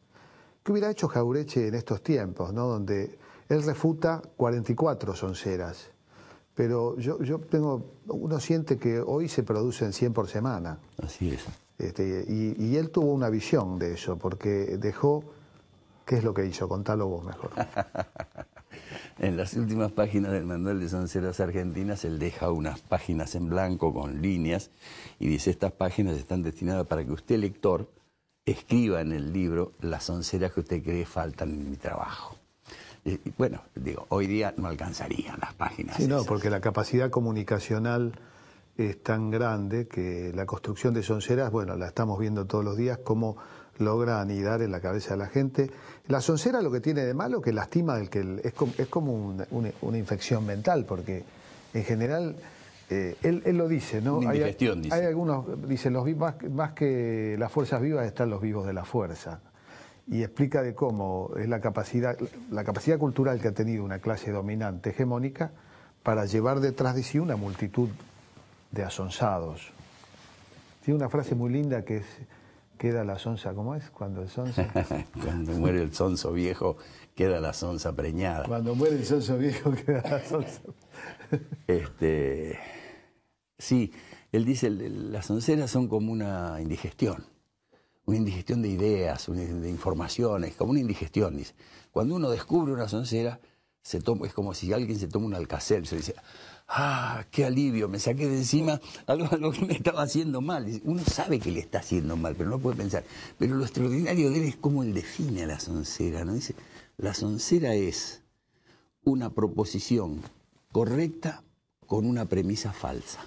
¿Qué hubiera hecho Jaureche en estos tiempos, ¿no? donde él refuta 44 onceras? Pero yo, yo tengo, uno siente que hoy se producen 100 por semana. Así es. Este, y, él tuvo una visión de eso, porque dejó, ¿qué es lo que hizo? Contalo vos mejor. En las últimas páginas del manual de sonceras argentinas, él deja unas páginas en blanco con líneas y dice, estas páginas están destinadas para que usted, lector, escriba en el libro las sonceras que usted cree faltan en mi trabajo. bueno, digo, hoy día no alcanzarían las páginas. Sí, no, porque la capacidad comunicacional es tan grande que la construcción de sonceras, bueno, la estamos viendo todos los días, como logra anidar en la cabeza de la gente. La soncera lo que tiene de malo que lastima el que es como, una infección mental, porque en general eh, él, lo dice, ¿no? hay, dice. hay algunos, dicen, los, más, más que las fuerzas vivas están los vivos de la fuerza. Y explica de cómo es la capacidad, la capacidad cultural que ha tenido una clase dominante hegemónica para llevar detrás de sí una multitud de asonsados. Tiene una frase muy linda que es, Queda la sonza, ¿cómo es? Cuando el Cuando muere el sonso viejo, queda la sonza preñada. Cuando muere el sonso viejo, queda la sonza. este, sí, él dice, las sonceras son como una indigestión. Una indigestión de ideas, de informaciones, como una indigestión, dice. Cuando uno descubre una soncera, es como si alguien se toma un y se dice, ah, qué alivio, me saqué de encima algo, que me estaba haciendo mal. Uno sabe que le está haciendo mal, pero no puede pensar. Pero lo extraordinario de él es cómo él define a la soncera, ¿no? Dice, la soncera es una proposición correcta con una premisa falsa.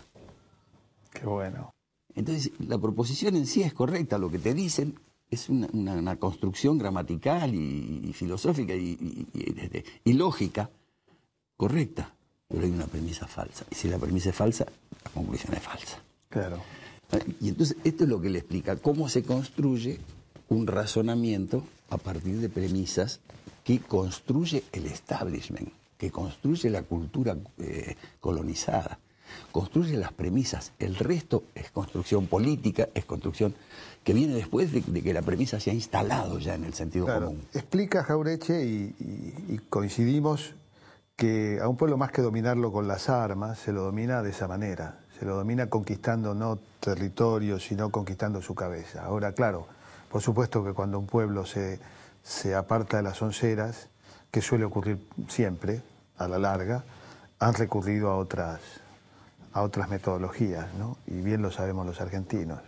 Qué bueno. Entonces, la proposición en sí es correcta, lo que te dicen es una, construcción gramatical y, filosófica este, y, lógica correcta, pero hay una premisa falsa. Y si la premisa es falsa, la conclusión es falsa. Claro. Y entonces esto es lo que le explica cómo se construye un razonamiento a partir de premisas que construye el establishment, que construye la cultura eh, colonizada construye las premisas, el resto es construcción política, es construcción que viene después de, que la premisa se ha instalado ya en el sentido claro. común. Explica Jaureche y, coincidimos que a un pueblo más que dominarlo con las armas, se lo domina de esa manera, se lo domina conquistando no territorio, sino conquistando su cabeza. Ahora, claro, por supuesto que cuando un pueblo se, se aparta de las onceras, que suele ocurrir siempre, a la larga, han recurrido a otras a otras metodologías, ¿no? y bien lo sabemos los argentinos.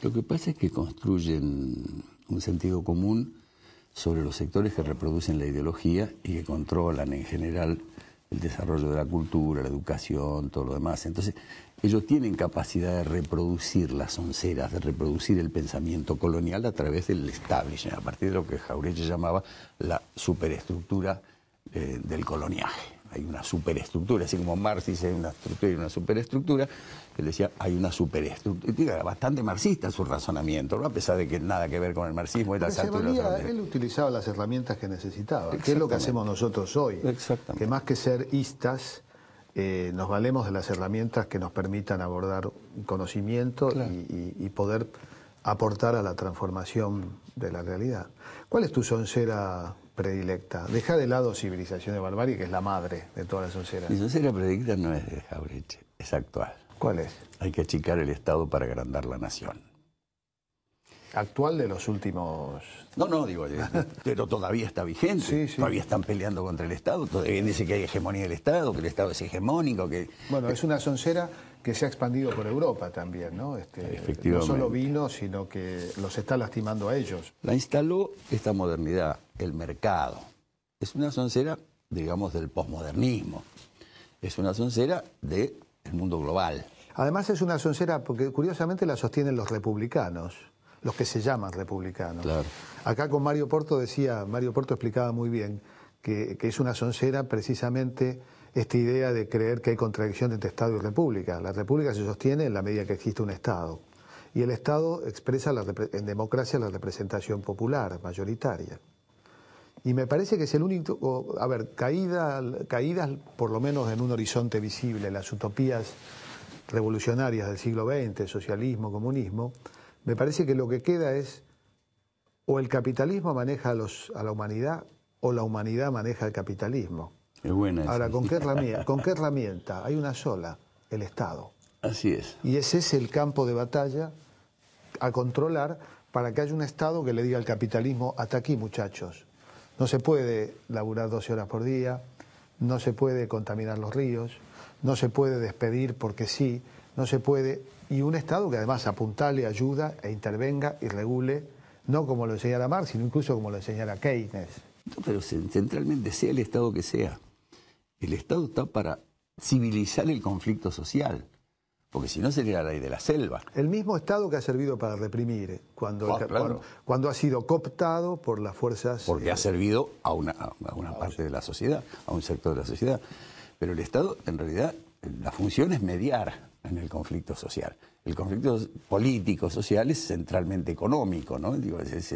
Lo que pasa es que construyen un sentido común sobre los sectores que reproducen la ideología y que controlan en general el desarrollo de la cultura, la educación, todo lo demás. Entonces, ellos tienen capacidad de reproducir las onceras, de reproducir el pensamiento colonial a través del establishment, a partir de lo que Jauregui llamaba la superestructura eh, del coloniaje hay una superestructura, así como Marx dice hay una estructura y una superestructura, él decía hay una superestructura. Era bastante marxista su razonamiento, ¿no? a pesar de que nada que ver con el marxismo. Era él utilizaba las herramientas que necesitaba, que es lo que hacemos nosotros hoy. Que más que ser istas, eh, nos valemos de las herramientas que nos permitan abordar conocimiento y, y poder aportar a la transformación de la realidad. ¿Cuál es tu soncera predilecta? Deja de lado civilización de barbarie, que es la madre de todas las soncera. Mi soncera predilecta no es de Jauretche, es actual. ¿Cuál es? Hay que achicar el Estado para agrandar la nación. Actual de los últimos. No, no, digo, eh, pero todavía está vigente. Todavía están peleando contra el Estado. Todavía dice que hay hegemonía del Estado, que el Estado es hegemónico. que... Bueno, es una soncera que se ha expandido por Europa también, ¿no? Este, no solo vino, sino que los está lastimando a ellos. La instaló esta modernidad, el mercado. Es una soncera, digamos, del posmodernismo. Es una soncera del mundo global. Además es una soncera porque curiosamente la sostienen los republicanos, los que se llaman republicanos. Claro. Acá con Mario Porto decía, Mario Porto explicaba muy bien que, que es una soncera precisamente esta idea de creer que hay contradicción entre Estado y República. La República se sostiene en la medida que existe un Estado. Y el Estado expresa la, en democracia la representación popular, mayoritaria. Y me parece que es el único, a ver, caídas, por lo menos en un horizonte visible, las utopías revolucionarias del siglo XX, socialismo, comunismo, me parece que lo que queda es o el capitalismo maneja a, los, a la humanidad o la humanidad maneja el capitalismo. Ahora, ¿con qué, herramienta, ¿con qué herramienta? Hay una sola, el Estado. Así es. Y ese es el campo de batalla a controlar para que haya un Estado que le diga al capitalismo, hasta aquí muchachos, no se puede laburar 12 horas por día, no se puede contaminar los ríos, no se puede despedir porque sí, no se puede... Y un Estado que además apuntale, ayuda e intervenga y regule, no como lo enseñara Marx, sino incluso como lo enseñara Keynes. No, pero centralmente sea el Estado que sea. El Estado está para civilizar el conflicto social. Porque si no sería la ley de la selva. El mismo Estado que ha servido para reprimir, eh, ah, cuando, cuando, ha sido cooptado por las fuerzas... Porque ha eh, servido a una, parte de la sociedad, a un sector de la sociedad. Pero el Estado, en realidad, eh, la función es mediar en el conflicto social. El conflicto político, social, es centralmente económico, ¿no? es,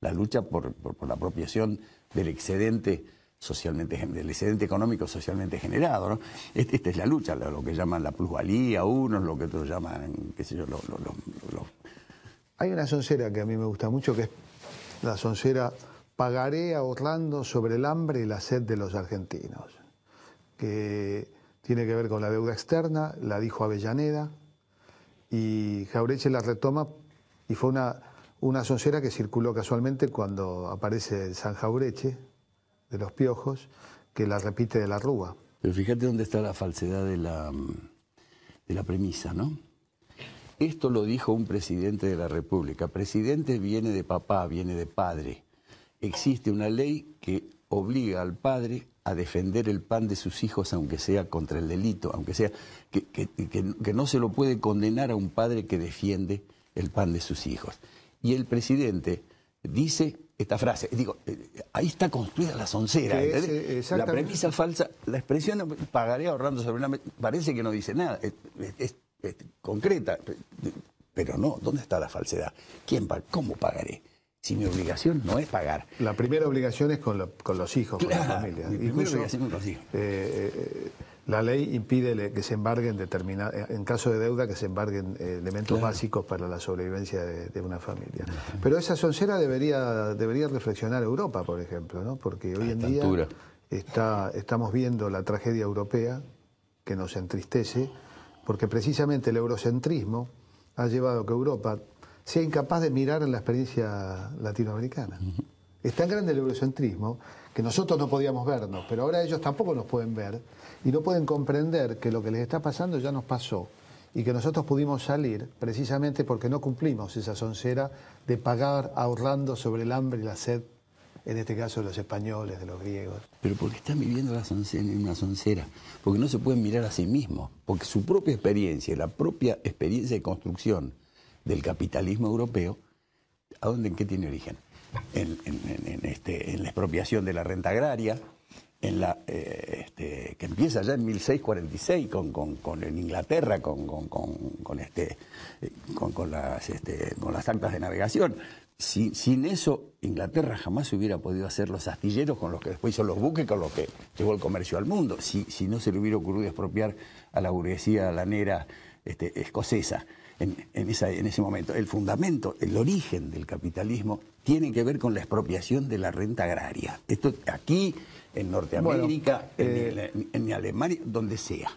la lucha por la apropiación del excedente socialmente el excedente económico socialmente generado. Este, esta es la lucha, lo, que llaman la plusvalía, unos, lo que otros llaman, qué sé yo, ...los... Hay una soncera que a mí me gusta mucho, que es la soncera Pagaré a Orlando... sobre el hambre y la sed de los argentinos, que tiene que ver con la deuda externa, la dijo Avellaneda, y Jaureche la retoma, y fue una, una soncera que circuló casualmente cuando aparece San Jaureche, de los piojos que la repite de la rúa. Pero fíjate dónde está la falsedad de la, de la premisa, ¿no? Esto lo dijo un presidente de la República. Presidente viene de papá, viene de padre. Existe una ley que obliga al padre a defender el pan de sus hijos, aunque sea contra el delito, aunque sea que, que, no se lo puede condenar a un padre que defiende el pan de sus hijos. Y el presidente dice esta frase. Digo, eh, ahí está construida la soncera. la premisa falsa, la expresión pagaré ahorrando sobre una parece que no dice nada, es, concreta, pero no, ¿dónde está la falsedad? ¿Quién ¿Cómo pagaré? Si mi obligación no es pagar. La primera obligación es con, los hijos, con la familia. primera obligación con los hijos. Eh, eh, la ley impide que se embarguen, eh, en caso de deuda, que se embarguen eh, elementos básicos para la sobrevivencia de, una familia. Pero esa soncera debería, debería reflexionar Europa, por ejemplo, ¿no? porque hoy en día está, estamos viendo la tragedia europea que nos entristece, porque precisamente el eurocentrismo ha llevado a que Europa sea incapaz de mirar la experiencia latinoamericana. Es tan grande el eurocentrismo que nosotros no podíamos vernos, pero ahora ellos tampoco nos pueden ver y no pueden comprender que lo que les está pasando ya nos pasó y que nosotros pudimos salir precisamente porque no cumplimos esa soncera de pagar ahorrando sobre el hambre y la sed, en este caso de los españoles, de los griegos. Pero porque están viviendo la soncera, en una soncera, porque no se pueden mirar a sí mismos, porque su propia experiencia, la propia experiencia de construcción del capitalismo europeo, ¿a dónde en qué tiene origen? Este, en, la expropiación de la renta agraria, eh, este, que empieza ya en 1646 con, en Inglaterra, con, este, eh, las, este, actas de navegación. Sin, eso, Inglaterra jamás hubiera podido hacer los astilleros con los que después hizo los buques, con los que llevó el comercio al mundo, si, no se le hubiera ocurrido expropiar a la burguesía lanera escocesa en, ese momento. El fundamento, el origen del capitalismo tiene que ver con la expropiación de la renta agraria. Esto aquí, en Norteamérica, eh, en, Alemania, donde sea.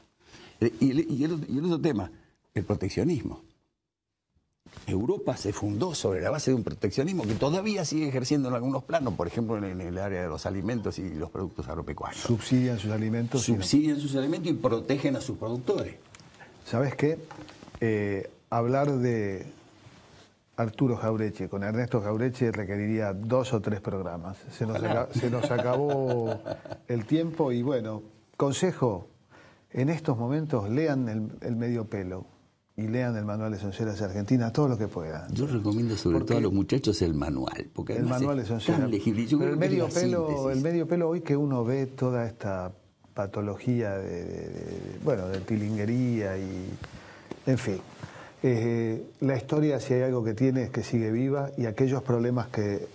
Eh, y el, otro tema, el proteccionismo. Europa se fundó sobre la base de un proteccionismo que todavía sigue ejerciendo en algunos planos, por ejemplo en el área de los alimentos y los productos agropecuarios. Subsidian sus alimentos. Subsidian sus alimentos y protegen a sus productores. ¿Sabes qué? Eh, hablar de Arturo Jaureche con Ernesto Jaureche requeriría dos o tres programas. Se nos, acabó el tiempo y bueno, consejo, en estos momentos lean el, medio pelo y lean el manual de Sonceras Argentina todo lo que puedan. Yo recomiendo sobre todo a los muchachos el manual, porque el manual es tan legible. el medio pelo, hoy que uno ve toda esta patología de, bueno, de tilinguería y en fin. Eh, la historia, si hay algo que tiene, es que sigue viva y aquellos problemas que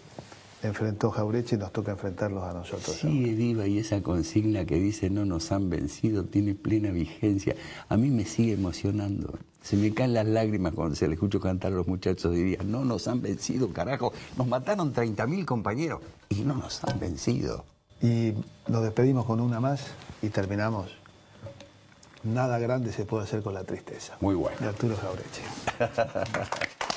enfrentó Jaureche nos toca enfrentarlos a nosotros. Sigue viva y esa consigna que dice no nos han vencido tiene plena vigencia. A mí me sigue emocionando. Se me caen las lágrimas cuando se le escucho cantar a los muchachos día. no nos han vencido, carajo. Nos mataron 30.000 compañeros y no nos han vencido. Y nos despedimos con una más y terminamos. Nada grande se puede hacer con la tristeza. Muy bueno. De Arturo Jaureche.